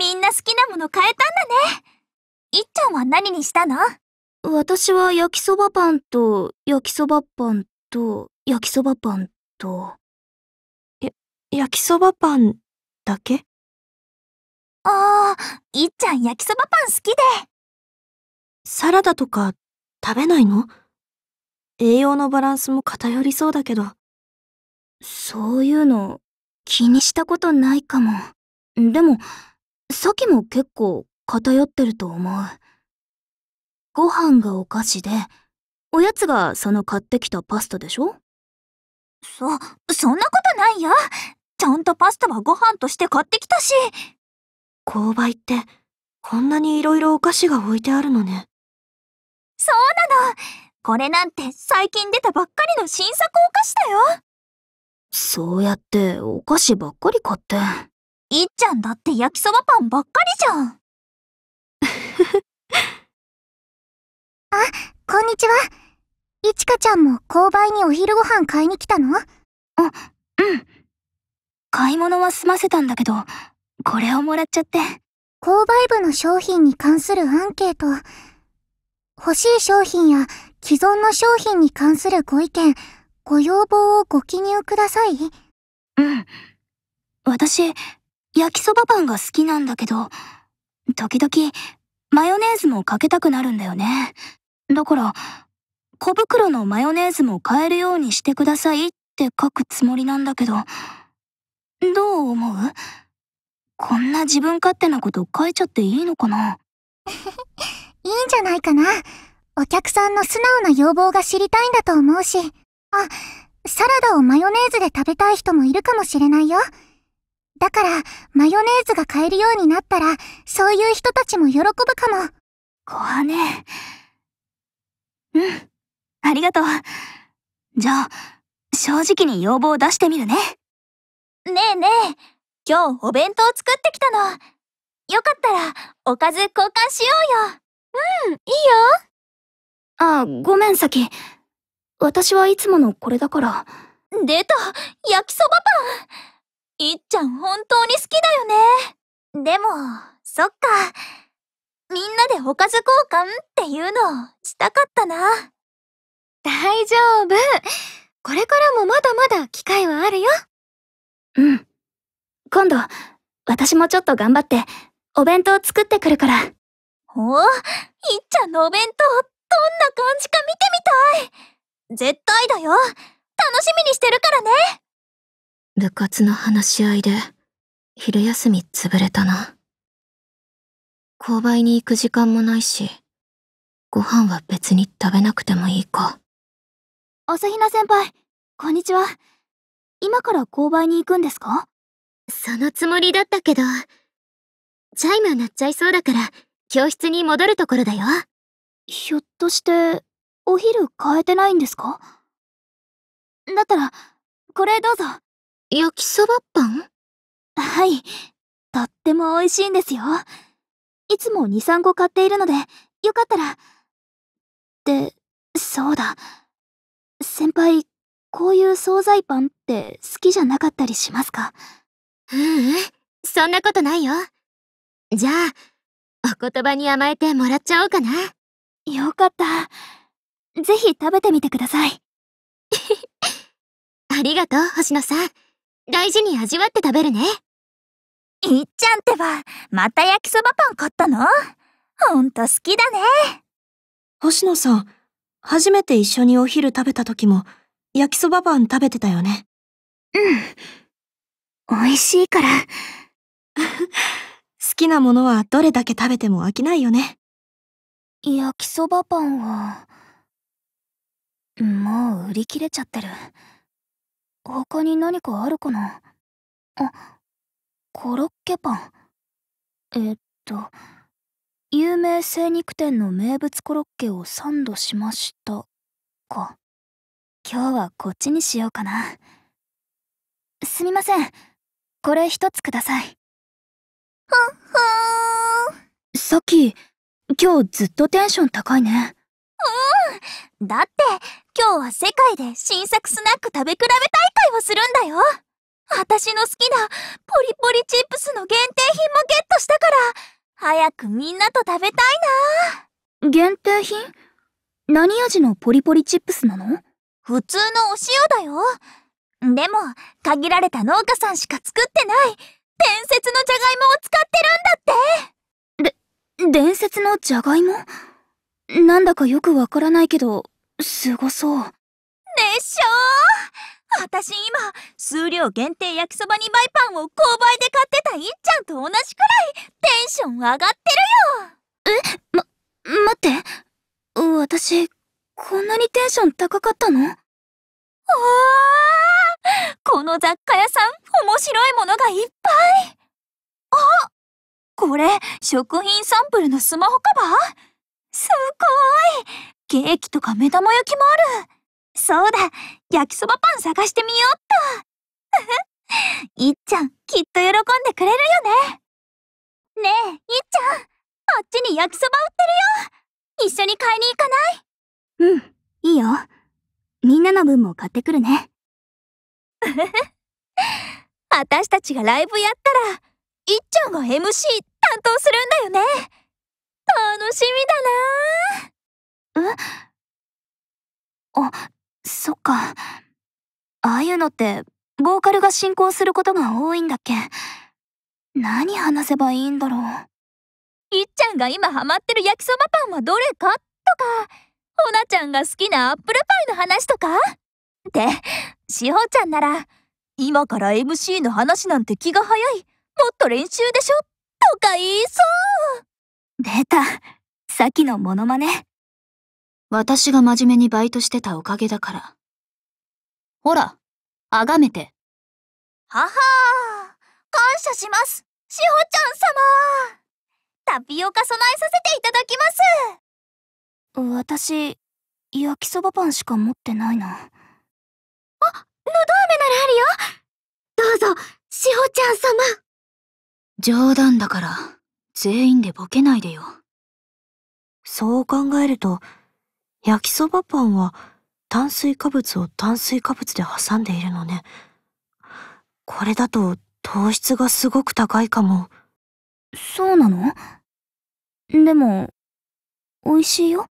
みんな好きなもの買えたんだね。いっちゃんは何にしたの私は焼きそばパンと、焼きそばパンと、焼きそばパンと。や、焼きそばパンだけああ、いっちゃん焼きそばパン好きで。サラダとか食べないの栄養のバランスも偏りそうだけど。そういうの気にしたことないかも。でも、さっきも結構偏ってると思う。ご飯がお菓子で、おやつがその買ってきたパスタでしょそ、そんなことないよ。ちゃんとパスタはご飯として買ってきたし。購買って、こんなに色々お菓子が置いてあるのね。そうなの。これなんて最近出たばっかりの新作お菓子だよ。そうやってお菓子ばっかり買って。いっちゃんだって焼きそばパンばっかりじゃん。あ、こんにちは。いちかちゃんも購買にお昼ご飯買いに来たのあ、うん。買い物は済ませたんだけど、これをもらっちゃって。購買部の商品に関するアンケート。欲しい商品や既存の商品に関するご意見、ご要望をご記入ください。うん。私、焼きそばパンが好きなんだけど、時々、マヨネーズもかけたくなるんだよね。だから、小袋のマヨネーズも買えるようにしてくださいって書くつもりなんだけど、どう思うこんな自分勝手なこと書いちゃっていいのかな いいんじゃないかな。お客さんの素直な要望が知りたいんだと思うし。あ、サラダをマヨネーズで食べたい人もいるかもしれないよ。だから、マヨネーズが買えるようになったら、そういう人たちも喜ぶかも。小姉。うん。ありがとう。じゃあ、正直に要望を出してみるね。ねえねえ、今日お弁当作ってきたの。よかったら、おかず交換しようよ。うん、いいよ。あ、ごめん、さき。私はいつものこれだから。出た焼きそばパンいっちゃん本当に好きだよね。でも、そっか。みんなでおかず交換っていうのをしたかったな。大丈夫。これからもまだまだ機会はあるよ。うん。今度、私もちょっと頑張って、お弁当作ってくるから。おいっちゃんのお弁当、どんな感じか見てみたい絶対だよ楽しみにしてるからね部活の話し合いで、昼休み潰れたな。購買に行く時間もないし、ご飯は別に食べなくてもいいか。朝比奈先輩、こんにちは。今から購買に行くんですかそのつもりだったけど、チャイム鳴っちゃいそうだから、教室に戻るところだよ。ひょっとして、お昼変えてないんですかだったら、これどうぞ。焼きそばパンはい。とっても美味しいんですよ。いつも2、3個買っているので、よかったら。で、そうだ。先輩、こういう惣菜パンって好きじゃなかったりしますかううん、そんなことないよ。じゃあ、お言葉に甘えてもらっちゃおうかな。よかった。ぜひ食べてみてください。ありがとう、星野さん。大事に味わって食べるね。いっちゃんってば、また焼きそばパン買ったのほんと好きだね。星野さん、初めて一緒にお昼食べた時も、焼きそばパン食べてたよね。うん。美味しいから。好きなものはどれだけ食べても飽きないよね。焼きそばパンは、もう売り切れちゃってる。他に何かあるかなあコロッケパンえっと有名精肉店の名物コロッケをサンドしましたか今日はこっちにしようかなすみませんこれ一つくださいふっふーさっき今日ずっとテンション高いねうんだって今日は世界で新作スナック食べ比べ大会をするんだよ私の好きなポリポリチップスの限定品もゲットしたから、早くみんなと食べたいな限定品何味のポリポリチップスなの普通のお塩だよ。でも、限られた農家さんしか作ってない、伝説のじゃがいもを使ってるんだってで、伝説のじゃがいもなんだかよくわからないけど、すごそう。でしょ私今、数量限定焼きそば2倍パンを購買で買ってたいっちゃんと同じくらいテンション上がってるよえ、ま、待って。私、こんなにテンション高かったのわーこの雑貨屋さん、面白いものがいっぱいあこれ、食品サンプルのスマホカバーすごいケーキとか目玉焼きもあるそうだ焼きそばパン探してみようっと いっちゃんきっと喜んでくれるよねねえいっちゃんあっちに焼きそば売ってるよ一緒に買いに行かないうんいいよみんなの分も買ってくるね 私たちがライブやったらいっちゃんが MC 担当するんだよね楽しみだなあ、そっか。ああいうのって、ボーカルが進行することが多いんだっけ。何話せばいいんだろう。いっちゃんが今ハマってる焼きそばパンはどれかとか、ほなちゃんが好きなアップルパイの話とかって、しほちゃんなら、今から MC の話なんて気が早い。もっと練習でしょとか言いそう出た。さっきのモノマネ。私が真面目にバイトしてたおかげだから。ほら、あがめて。ははー、感謝します、しほちゃん様。タピオカ備えさせていただきます。私、焼きそばパンしか持ってないな。あ、のど飴ならあるよ。どうぞ、しほちゃん様。冗談だから、全員でボケないでよ。そう考えると、焼きそばパンは炭水化物を炭水化物で挟んでいるのね。これだと糖質がすごく高いかも。そうなのでも、美味しいよ。